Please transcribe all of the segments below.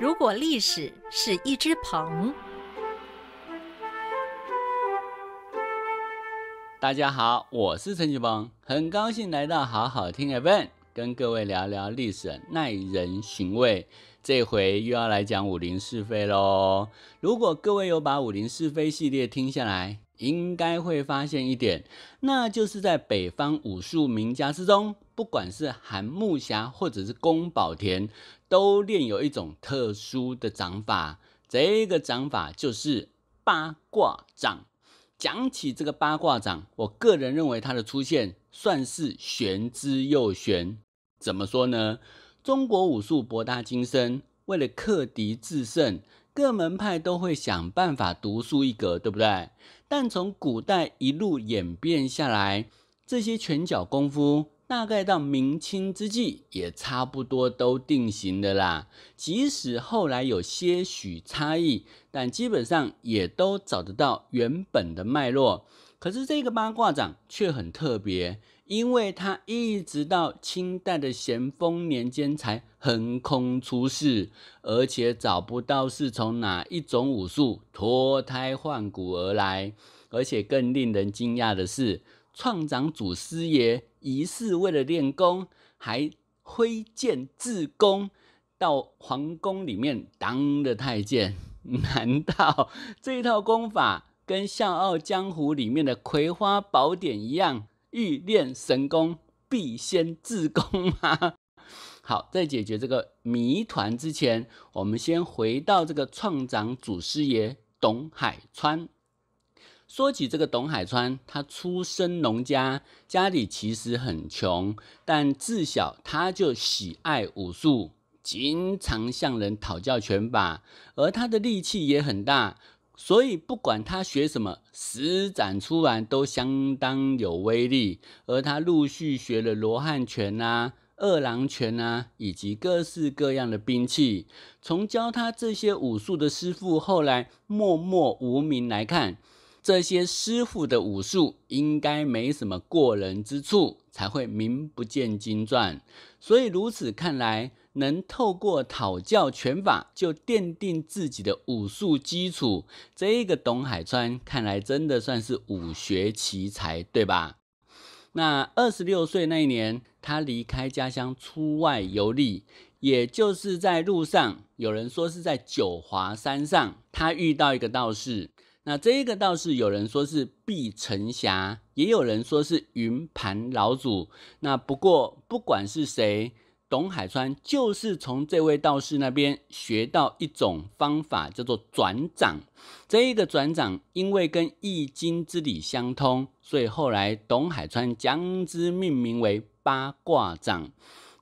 如果历史是一只鹏，大家好，我是陈启鹏，很高兴来到好好听 Event，跟各位聊聊历史耐人寻味。这回又要来讲武林是非喽。如果各位有把武林是非系列听下来，应该会发现一点，那就是在北方武术名家之中，不管是韩木侠或者是宫保田，都练有一种特殊的掌法。这个掌法就是八卦掌。讲起这个八卦掌，我个人认为它的出现算是玄之又玄。怎么说呢？中国武术博大精深，为了克敌制胜，各门派都会想办法独树一格，对不对？但从古代一路演变下来，这些拳脚功夫大概到明清之际也差不多都定型的啦。即使后来有些许差异，但基本上也都找得到原本的脉络。可是这个八卦掌却很特别。因为他一直到清代的咸丰年间才横空出世，而且找不到是从哪一种武术脱胎换骨而来。而且更令人惊讶的是，创掌祖师爷疑似为了练功，还挥剑自宫，到皇宫里面当了太监。难道这套功法跟《笑傲江湖》里面的葵花宝典一样？欲练神功，必先自宫吗？好，在解决这个谜团之前，我们先回到这个创长祖师爷董海川。说起这个董海川，他出身农家，家里其实很穷，但自小他就喜爱武术，经常向人讨教拳法，而他的力气也很大。所以不管他学什么，施展出来都相当有威力。而他陆续学了罗汉拳呐、二郎拳呐，以及各式各样的兵器。从教他这些武术的师傅后来默默无名来看。这些师傅的武术应该没什么过人之处，才会名不见经传。所以如此看来，能透过讨教拳法就奠定自己的武术基础，这个董海川看来真的算是武学奇才，对吧？那二十六岁那一年，他离开家乡出外游历，也就是在路上，有人说是在九华山上，他遇到一个道士。那这个倒是有人说是碧城侠，也有人说是云盘老祖。那不过不管是谁，董海川就是从这位道士那边学到一种方法，叫做转掌。这一个转掌，因为跟易经之理相通，所以后来董海川将之命名为八卦掌。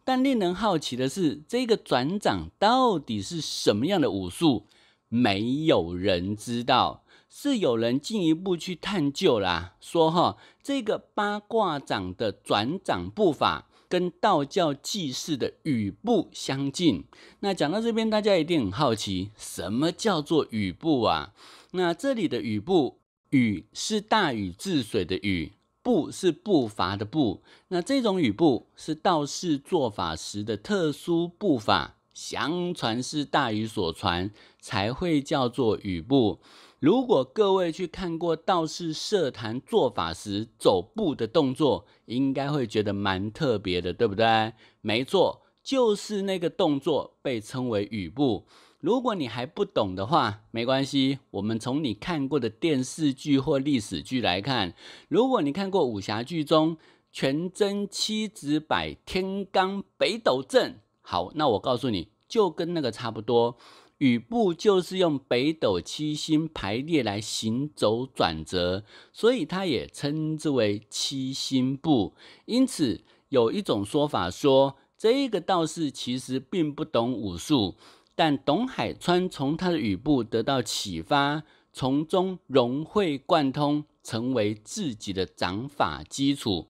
但令人好奇的是，这个转掌到底是什么样的武术，没有人知道。是有人进一步去探究啦，说哈，这个八卦掌的转掌步法跟道教祭祀的语步相近。那讲到这边，大家一定很好奇，什么叫做语步啊？那这里的语步，禹是大禹治水的禹，步是步伐的步。那这种禹步是道士做法时的特殊步法，相传是大禹所传，才会叫做禹步。如果各位去看过道士社坛做法时走步的动作，应该会觉得蛮特别的，对不对？没错，就是那个动作被称为雨步。如果你还不懂的话，没关系，我们从你看过的电视剧或历史剧来看。如果你看过武侠剧中全真七子摆天罡北斗阵，好，那我告诉你就跟那个差不多。雨步就是用北斗七星排列来行走转折，所以它也称之为七星步。因此，有一种说法说，这个道士其实并不懂武术，但董海川从他的雨部得到启发，从中融会贯通，成为自己的掌法基础。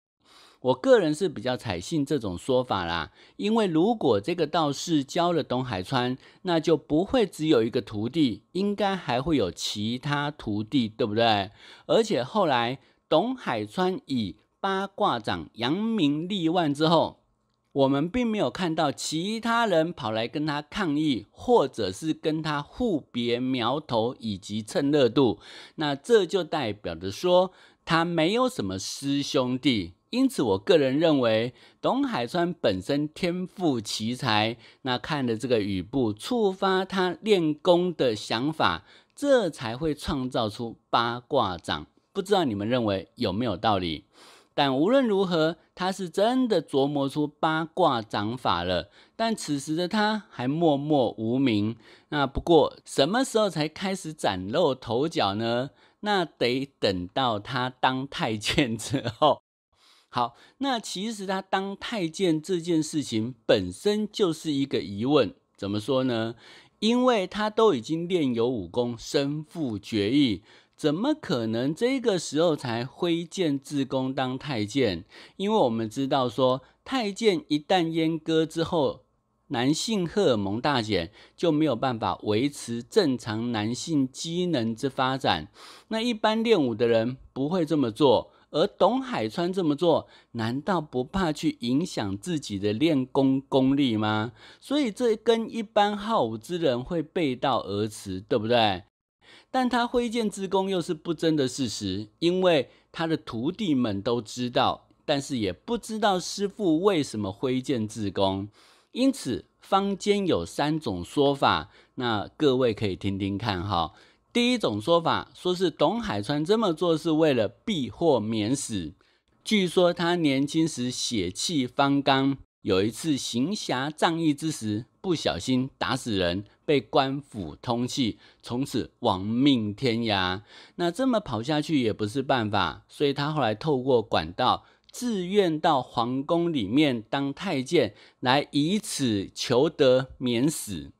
我个人是比较采信这种说法啦，因为如果这个道士教了董海川，那就不会只有一个徒弟，应该还会有其他徒弟，对不对？而且后来董海川以八卦掌扬名立万之后，我们并没有看到其他人跑来跟他抗议，或者是跟他互别苗头以及蹭热度，那这就代表着说他没有什么师兄弟。因此，我个人认为董海川本身天赋奇才，那看了这个雨布，触发他练功的想法，这才会创造出八卦掌。不知道你们认为有没有道理？但无论如何，他是真的琢磨出八卦掌法了。但此时的他还默默无名。那不过什么时候才开始崭露头角呢？那得等到他当太监之后。好，那其实他当太监这件事情本身就是一个疑问，怎么说呢？因为他都已经练有武功，身负绝艺，怎么可能这个时候才挥剑自宫当太监？因为我们知道说，太监一旦阉割之后，男性荷尔蒙大减，就没有办法维持正常男性机能之发展。那一般练武的人不会这么做。而董海川这么做，难道不怕去影响自己的练功功力吗？所以这跟一般好武之人会背道而驰，对不对？但他挥剑自宫又是不争的事实，因为他的徒弟们都知道，但是也不知道师父为什么挥剑自宫。因此，坊间有三种说法，那各位可以听听看哈。第一种说法，说是董海川这么做是为了避祸免死。据说他年轻时血气方刚，有一次行侠仗义之时，不小心打死人，被官府通缉，从此亡命天涯。那这么跑下去也不是办法，所以他后来透过管道，自愿到皇宫里面当太监，来以此求得免死。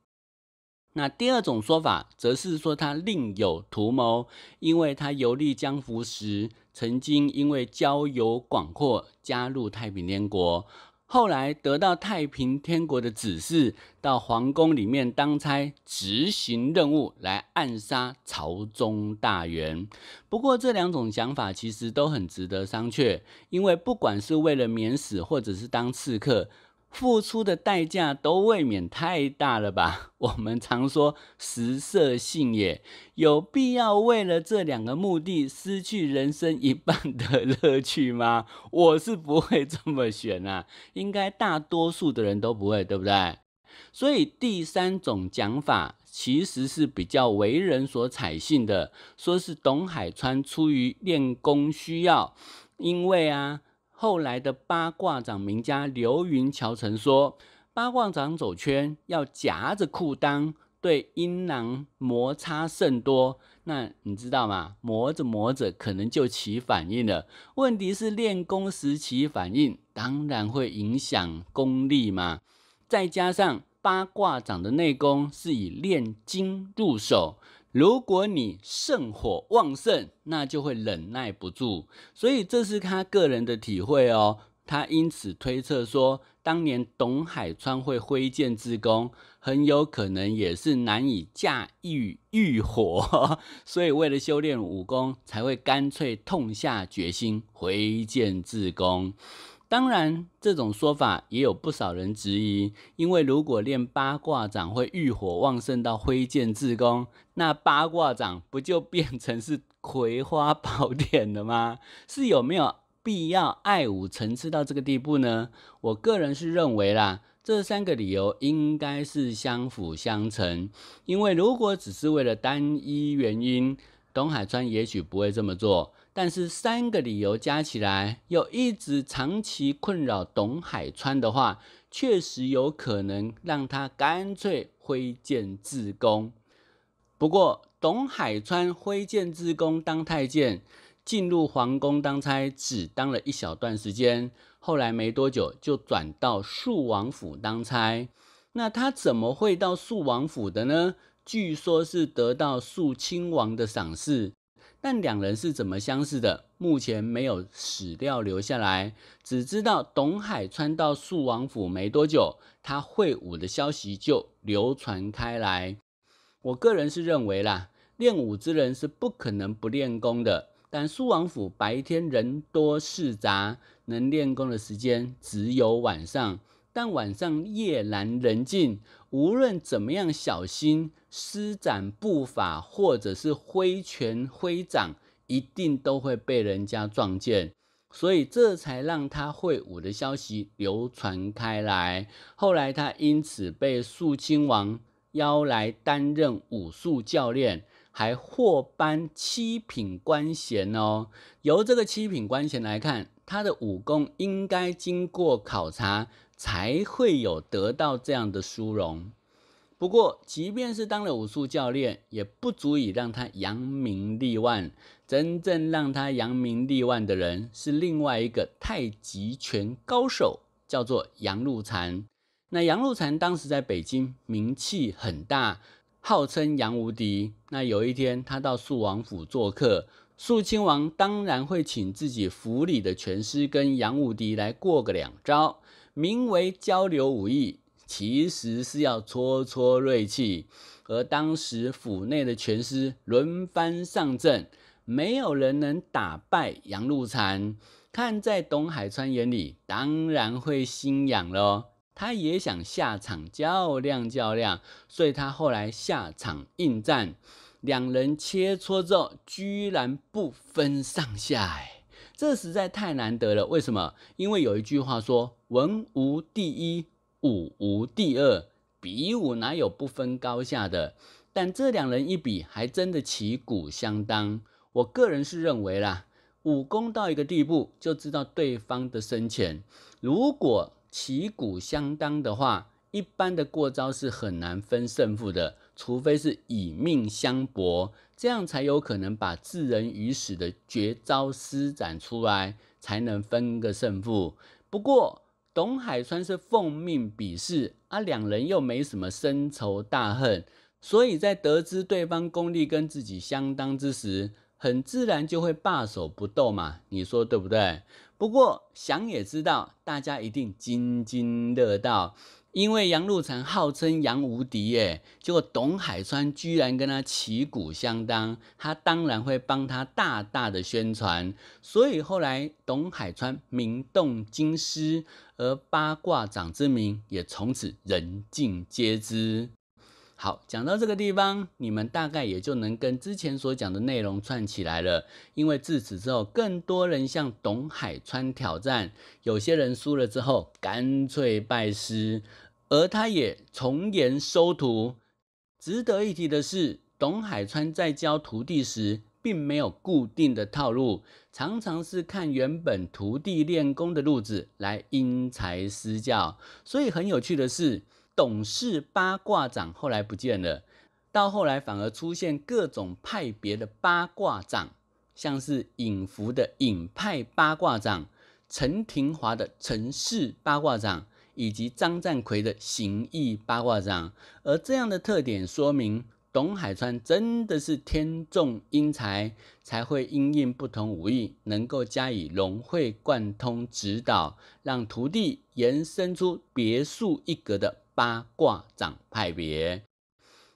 那第二种说法，则是说他另有图谋，因为他游历江湖时，曾经因为交友广阔，加入太平天国，后来得到太平天国的指示，到皇宫里面当差，执行任务来暗杀朝中大员。不过，这两种想法其实都很值得商榷，因为不管是为了免死，或者是当刺客。付出的代价都未免太大了吧？我们常说食色性也，有必要为了这两个目的失去人生一半的乐趣吗？我是不会这么选啊，应该大多数的人都不会，对不对？所以第三种讲法其实是比较为人所采信的，说是董海川出于练功需要，因为啊。后来的八卦掌名家刘云桥曾说：“八卦掌走圈要夹着裤裆，对阴囊摩擦甚多。那你知道吗？磨着磨着，可能就起反应了。问题是练功时起反应，当然会影响功力嘛。再加上八卦掌的内功是以练精入手。”如果你肾火旺盛，那就会忍耐不住，所以这是他个人的体会哦。他因此推测说，当年董海川会挥剑自宫，很有可能也是难以驾驭欲火，所以为了修炼武功，才会干脆痛下决心挥剑自宫。当然，这种说法也有不少人质疑，因为如果练八卦掌会欲火旺盛到挥剑自宫，那八卦掌不就变成是葵花宝典了吗？是有没有必要爱武层次到这个地步呢？我个人是认为啦，这三个理由应该是相辅相成，因为如果只是为了单一原因，东海川也许不会这么做。但是三个理由加起来，又一直长期困扰董海川的话，确实有可能让他干脆挥剑自宫。不过，董海川挥剑自宫当太监，进入皇宫当差只当了一小段时间，后来没多久就转到肃王府当差。那他怎么会到肃王府的呢？据说是得到肃亲王的赏识。但两人是怎么相识的？目前没有史料留下来，只知道董海川到肃王府没多久，他会武的消息就流传开来。我个人是认为啦，练武之人是不可能不练功的。但肃王府白天人多事杂，能练功的时间只有晚上。但晚上夜阑人静，无论怎么样小心，施展步法或者是挥拳挥掌，一定都会被人家撞见。所以，这才让他会武的消息流传开来。后来，他因此被肃亲王邀来担任武术教练，还获颁七品官衔哦。由这个七品官衔来看，他的武功应该经过考察。才会有得到这样的殊荣。不过，即便是当了武术教练，也不足以让他扬名立万。真正让他扬名立万的人是另外一个太极拳高手，叫做杨露禅。那杨露禅当时在北京名气很大，号称杨无敌。那有一天，他到肃王府做客，肃亲王当然会请自己府里的拳师跟杨无敌来过个两招。名为交流武艺，其实是要搓搓锐气。而当时府内的拳师轮番上阵，没有人能打败杨露禅。看在董海川眼里，当然会心痒咯他也想下场较量较量，所以他后来下场应战。两人切磋之后，居然不分上下，哎。这实在太难得了，为什么？因为有一句话说：“文无第一，武无第二。”比武哪有不分高下的？但这两人一比，还真的旗鼓相当。我个人是认为啦，武功到一个地步，就知道对方的深浅。如果旗鼓相当的话，一般的过招是很难分胜负的。除非是以命相搏，这样才有可能把置人于死的绝招施展出来，才能分个胜负。不过董海川是奉命比试啊，两人又没什么深仇大恨，所以在得知对方功力跟自己相当之时，很自然就会罢手不斗嘛。你说对不对？不过想也知道，大家一定津津乐道。因为杨露禅号称杨无敌，耶，结果董海川居然跟他旗鼓相当，他当然会帮他大大的宣传，所以后来董海川名动京师，而八卦掌之名也从此人尽皆知。好，讲到这个地方，你们大概也就能跟之前所讲的内容串起来了。因为自此之后，更多人向董海川挑战，有些人输了之后，干脆拜师，而他也从严收徒。值得一提的是，董海川在教徒弟时，并没有固定的套路，常常是看原本徒弟练功的路子来因材施教。所以很有趣的是。董氏八卦掌后来不见了，到后来反而出现各种派别的八卦掌，像是尹福的尹派八卦掌、陈廷华的陈氏八卦掌以及张占魁的形意八卦掌。而这样的特点说明，董海川真的是天纵英才，才会因应不同武艺，能够加以融会贯通指导，让徒弟延伸出别树一格的。八卦掌派别，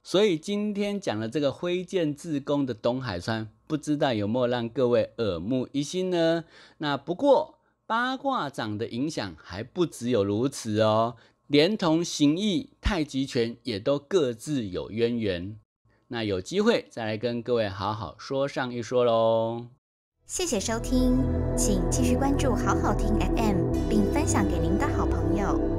所以今天讲的这个挥剑自宫的董海川，不知道有没让各位耳目一新呢？那不过八卦掌的影响还不只有如此哦，连同形意、太极拳也都各自有渊源。那有机会再来跟各位好好说上一说喽。谢谢收听，请继续关注好好听 FM，并分享给您的好朋友。